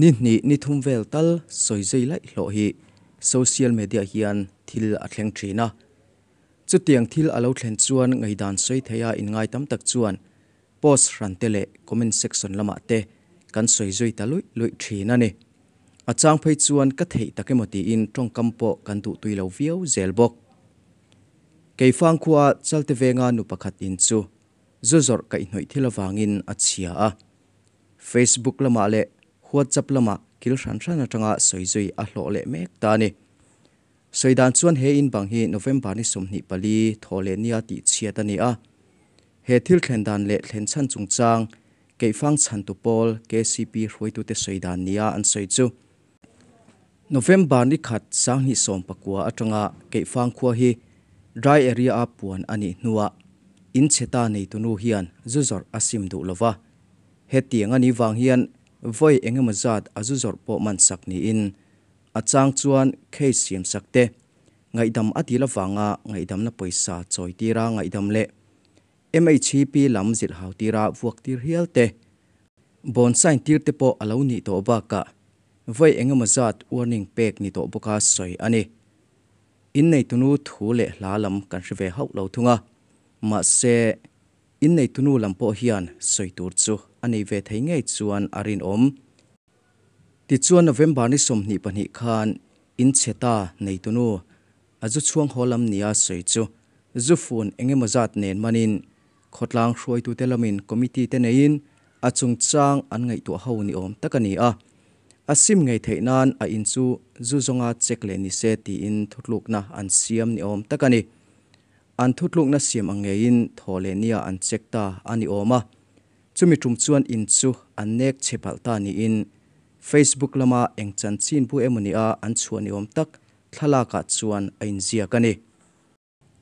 ni ni ni thum vel tal soi zai lai lo hi social media hian thil a thleng thina chu tiang thil alo thlen chuan ngai dan soi theya in ngai tam tak chuan post ran tele comment section lama te kan soi zoi ta lui lui thina ni achang phei chuan ka thei takemati in tong kampo kan tu tui lo viau zelbok keifang khuwa chalte venga nu pakhat in chu zozor kai hnoi thilawangin achia a facebook lama le วดจับลมะกิลชันชันจังอาสวยสวยอัลโลเลเมกตานีสวยดันชวนเฮอินบางฮีโนเวมบานิสุมนิปลีทอเลนิอาติเชียตานีอาเฮทิลเคนดันเลเคนชันจุงจังกีฟังชันตุปอลเกซีปีรวยตุเตสวยดันนิอาอันสวยจูโนเวมบานิขัดสังฮิสมปกัวจังอาเกีฟังขวาฮีไรเอเรีาปวนอันนี้นัวอินเชตานีตุนูฮิยันจูจอร์อาซิมดูลวะเฮตียงอันนี้วังฮิยัน voi engem zat azu zor po man sak ni in achang chuan khe siam sakte ngai dam atila wanga ngai dam na poisa choi tira ngai dam le MHP lam zil hau tira vuak tir hial te bon sign tir te po alo ni to ba ka vai engem zat warning pack ni to boka soi ani in nei tunu thu le hla lam kan hrive hau lo thunga ma se in nei tunu lam po hian soi tur chu ันในเวทีง่ยชวนอารินอมติดชวนนเวมบารนิสมนิปนิคานอินเชตาในตุนูอจุช่วงฮอลัมเนียสวยจูจูฟูนเองมาจัดเนียนมันินขดลางช่วยตุเตลามินคอมมิตี้เตนินอจุงจ้างอันงยตัวเฮานิอมตะกันี้อ่ะอาศิมไงเทนานอาอินซูจูจงอาเจกเลนิเซตีอินทุลุกนะอันเซียมนิอมตะกันี้อันทุลุกนะเซียมอันเงินทอเลเนียอันเจกตาอันนิอมา chumi tum chuan in chu an nek chhepal ta ni in facebook lama engchan chin bu emoni a an chuani om tak thlala ka chuan a in zia ka ni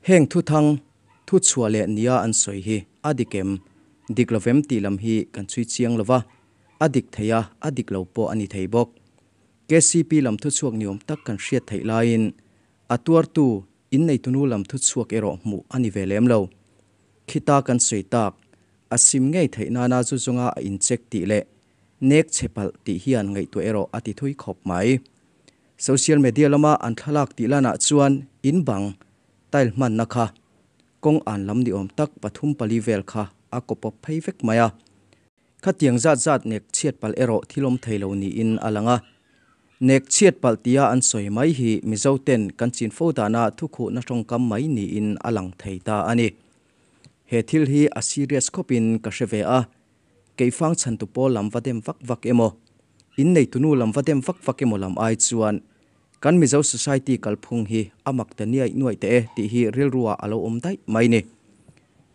heng thu thang thu chuale nia an soi hi adikem diklovem ti lam hi kan chui chiang lova adik thaya adik lo po ani thei bok kcp lam thu chuak ni om tak kan hriat thei lain atuar tu in nei tunu lam thu chuak ero mu ani velem lo khita kan sei tak asim ngei theina na chu chunga a incheck ti lệ nét chepal ti hian ngei tu ero ati thui khop mai social media lama an thalak ti lana chuan in bang tài man na kha kong an lam ni om tak pathum pali vel kha a ko pop phei vek maya kha tiang zat zat nek chiat pal ero thilom thailo ni in alanga nek chiat pal tia an soi mai hi mizo ten kan chin fo dana thu khu na tong kam mai ni in alang thei ta ani he thil hi a serious khopin ka hre ve a keifang chan tu po lam vadem vak vak emo in nei tunu lam vadem vak vak emo lam ai chuan kan mizo society kalphung hi amak ta ni ai nuai te e ti hi ril ruwa alo om tai mai ni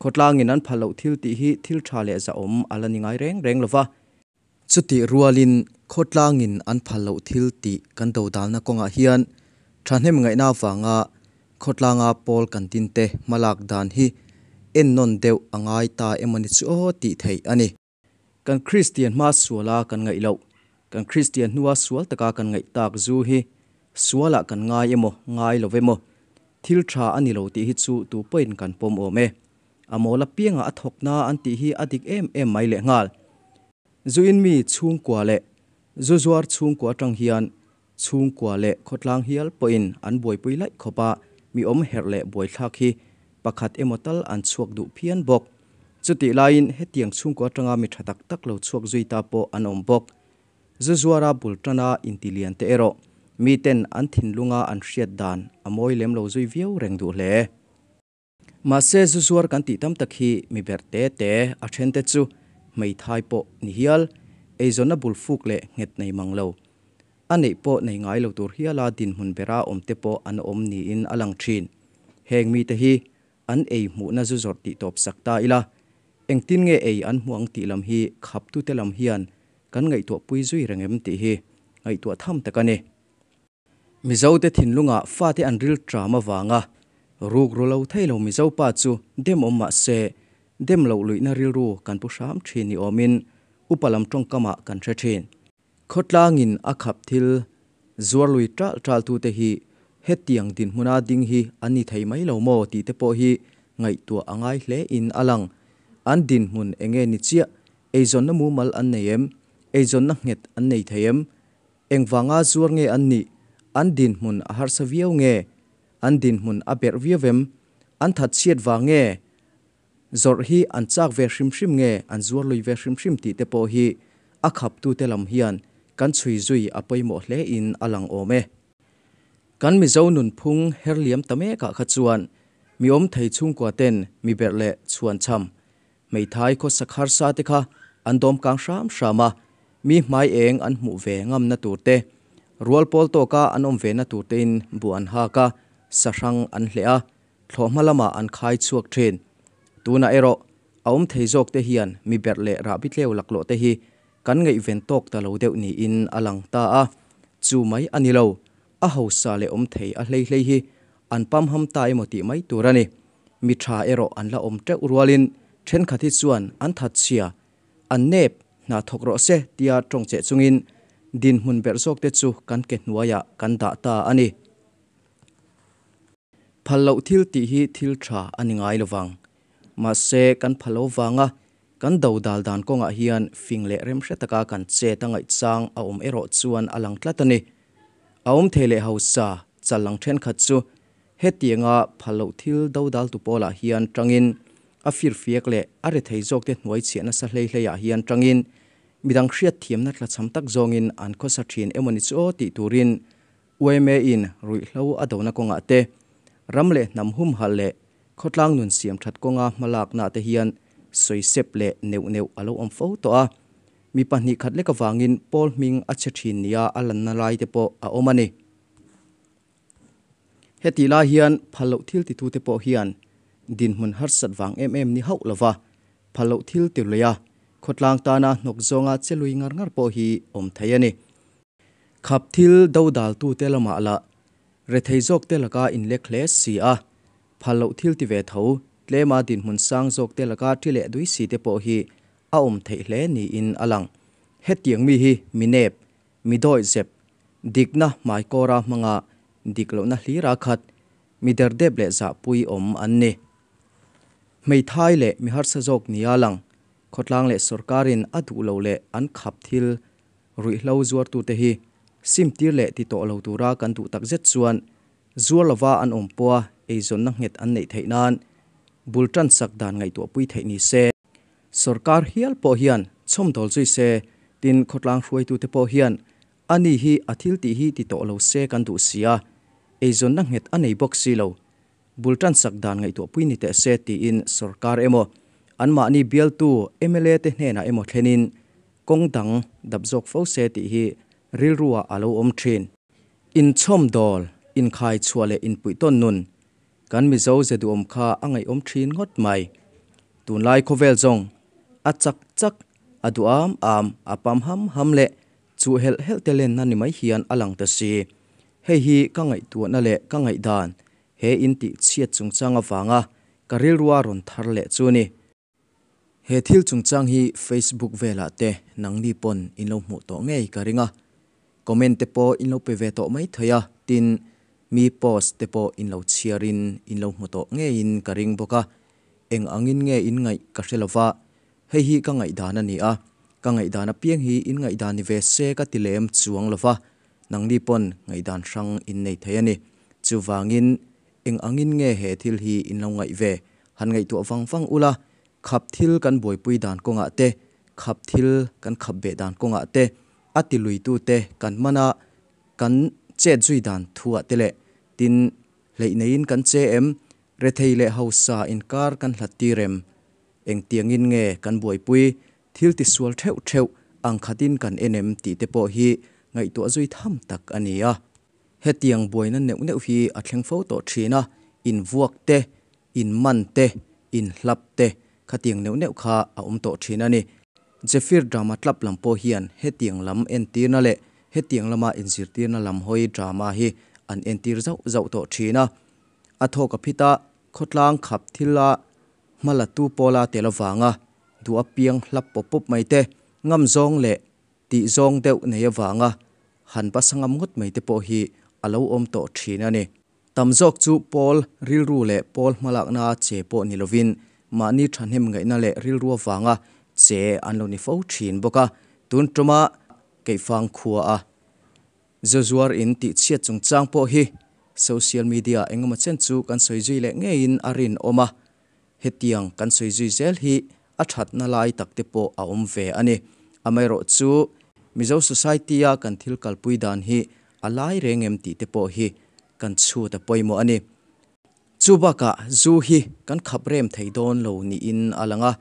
khotlang in an phalo thil ti hi thil tha le za om alani ngai reng reng lova chuti rualin khotlang in an phalo thil ti kan do dal na konga hian thahnem ngai na wanga khotlanga pol kantin te malak dan hi en non deuh angai ta emani chu o ti thei ani kan christian ma suala kan ngai lo kan christian nuwa sual taka kan ngai tak zu hi suala kan ngai emo ngai lo vemo thil tha ani lo ti hi chu tu pain kan pom o me amola pianga athokna anti hi adik em em mai le ngal zuin mi chung kwa le zuzuar chung kwa tang hian chung kwa le khotlang hial poin an boi pui lai khopa mi om her le boi thak hi pakhat emotal an chuak duh phian bawk chuti lain hetiang chungko atanga mi thatak tak lo chuak ta po an awm bawk zuzuara bultana intilian te ero mi ten an thin lunga an hriat dan amoi lem lo zui viau reng du hle ma se zuzuar kan ti tam takhi mi ber te te a then te chu mei thai po ni hial eizona bulfuk le nget nei manglo anei po nei ngai lo tur hiala din hun bera om te po an om ni in alang thin heng mi te hi an ei mu na zu zot ti top sakta ila tin nge ei an muang ti lam hi khap tu te lam hian kan ngai to pui zui rangem ti hi ngai to tham ta kane mizau te thin lunga fa te an ril trama wanga ruk rolo thailo mizau pa chu dem omma se dem lo lui na ril ru kan pu sham thi ni omin upalam tong kama kan thre thin khotlangin akhap thil zuar lui tral tral tu te hi hết tiang tin hmuna ding hi ani thei mai lo mo ti te po hi ngai tua angai hle in alang an din mun enge ni chia eizon na mu mal an nei em eizon na nget an nei thay em engwanga zuar nghe an ni an din mun a har saviau nge an din mun a ber viavem an thật chiat vang nghe zor hi an chak ve shrim shrim nghe an zuar loi ve shrim shrim ti te po hi a khap tu te lam hian kan chui zui apoi mo hle in alang ome kan mi zo nun phung her liam tame ka kha chuan mi om thei chung kwa ten mi ber le chuan cham mei thai ko sakhar sa te kha an dom kang sham shama mi mai eng an mu ve ngam na tur te rual pol to ka an om ve na tur te in bu an ha ka sa rang an hle a thlawmalama an khai chuak thren tuna ero aum thei jok te hian mi ber le ra bit lew lak lo te hi kan ngei ven tok ta lo deuh ni in alang ta a chu mai anilo อาหูซาเลอมเทียอัลเลย์เอันพัมหัมตายมติไม่ตัวรันมิทราเอโรอันละอมเจ้าอุรวาลินเช่นขัดส่วนอันทัดเสียอันเนบนาทกรเสียที่จงเจุ้งินดินหุ่นเบรลสกเตจูกันเกนวายกันตาตาอันนี้พัลลูทิลตีฮีทิลชาอันง่งยระวังมาเซกันพัลลูวังะกันดาวดาลดานกงอาเฮียนฟิงเลเรมเชตกากันเจตังไอซังอาอมเอโรส่วนอัลังตลาดนี ông aum thele ho sa chalang then khat chu he tianga phalo thil do dal tu pola hian tangin a fir fiak le are thei jok te hnuai chiana sa hiền trăng in, hian tangin midang khriat nát là tla tắc tak in an kho sa thin emoni chu ti turin ueme in rui hlo adona konga te ramle nam hum hal le khotlang nun siam that konga malak na te hian soisep le neu neu alo om fo to a mi pahnih khat leka wangin Paul Ming a chethin nia alan na lai te po omani heti la hian phalo thil ti tu te po hian din hun har sat wang em em ni hau lova phalo thil ti leya khotlang ta na nok zonga chelui ngar ngar po hi om thayani khap thil do dal tu te lama la re thei jok te laka in le khle si a phalo thil ti ve tho tlema din hun sang jok te laka thile dui si te po hi aom thei hle ni in alang he tiang mi hi mi nep mi doi zep na mai kora manga diklo na hli ra khat mi der dep le za dạ pui om an ni mei thai le mi har sa jok ni alang khotlang le sarkarin adu lo le an khap thil rui hlo zuar tu te hi sim tir le ti to lo ra kan tu tak zet chuan zuar lova an om pua e zon na nget an nei theinan bultan sak dan ngai tu pui thei ni se sarkar hial po hian chom dol zui se tin khotlang hruai tu te po hian ani hi athil ti hi ti to lo se kan du sia ezon na nget anei box si lo bultan sak dan ngai to puini te se ti in sarkar emo anma ni bial tu mla te hne na emo thlenin kong dang dab jok fo se ti hi ril rua alo om thin in chom dol in khai chuale in pui ton nun kan mi zo ze du om kha angai om thin ngot mai tun lai khovel zong achak chak adu am am apam ham ham le chu hel hel te len na ni mai hian alang ta si hei hi ka ngai tu na le ka ngai dan he in ti chia chung changa wanga karil ruwa ron thar le chu ni he thil chung chang hi facebook vela te nangni pon in lo mu to ngei karinga comment te po in lo pe ve to mai thaya tin mi post te po in lo chiarin in lo mu to ngei in karing boka eng angin nge in ngai ka hrelowa hei hi ka ngai dan ani a ka ngai dan a piang hi in ngai dan ni ve se ka tilem chuang lova nang ni pon ngai dan sang in nei thei ani chuwangin eng angin nge he thil hi in lo ngai ve han ngai tu wang wang ula khap thil kan boi pui dan ko nga te khap thil kan khap be dan ko nga te ati lui tu te kan mana kan che zui dan thua te le tin lei nei in kan che em re thei le hausa in kar kan hlati rem eng tiangin nge kan buai pui thil ti sual theu theu ang tin căn em ti te po hi ngày ngai to zui anh tak ania he tiang buai na neu neu hi thành phố tổ chức na in vuốt te in man te in hlap te khatiang neu neu kha a um to thina ni jefir drama club lampo hian he tiang lam en tirna le he tiang lama in zir na lam hoi drama hi an en tir zau zau to thina a tho ka phita khotlang khap thila mà là bò malatu pola telawanga du apiang lap popop mai te ngam zong le ti zong deuh nei awanga han pa sangam ngot mai te po hi alo om to thin ani tam zok chu pol ril ru le pol malak na che po ni lovin ma ni than lệ ngai na le ril chế awanga che an lo ni fo thin boka tun tuma kei fang khua a zozuar in ti chết chung chang po hì, social media engama chen chú kan soizui le ngein arin oma hetiang kan soi zui zel hi a that na lai tak te po a om ve ani amairo chu mizo society a kan thil kalpui dan hi alai rengem ti te po hi kan chu ta poimo ani chubaka zu hi kan khaprem theidon lo ni in alanga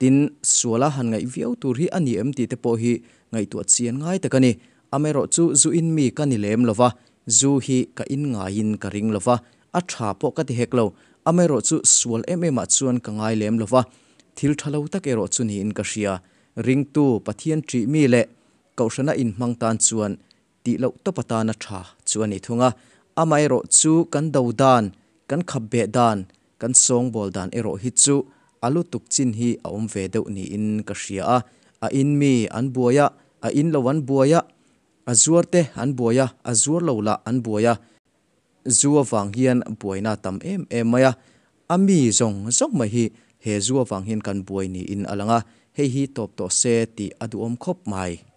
tin suala han ngai viau tur hi ani em ti te po hi ngai tu chian ngai takani amero chu zu in mi kanilem lova zu hi ka in nga in ka ring lova a tha po ka ti hek lo ame ro chu sual em em a chuan ka ngai lem lova thil thalo tak ero chu ni in ka ria ring tu pathian tri mi le kaushana in mang tan chuan ti lo to pata na tha chuan i thunga amai ro chu kan do dan kan khap be dan kan song bol dan ero hi chu alu tuk chin hi a om ve deuh ni in ka ria a a in mi an buaya a in lo an buaya a zuarte an buaya a zur lo la an buaya zua wang hian buaina tam em em maya ami zong zong mai hi he zua wang hian kan buai ni in alanga hei hi top to se ti adu om khop mai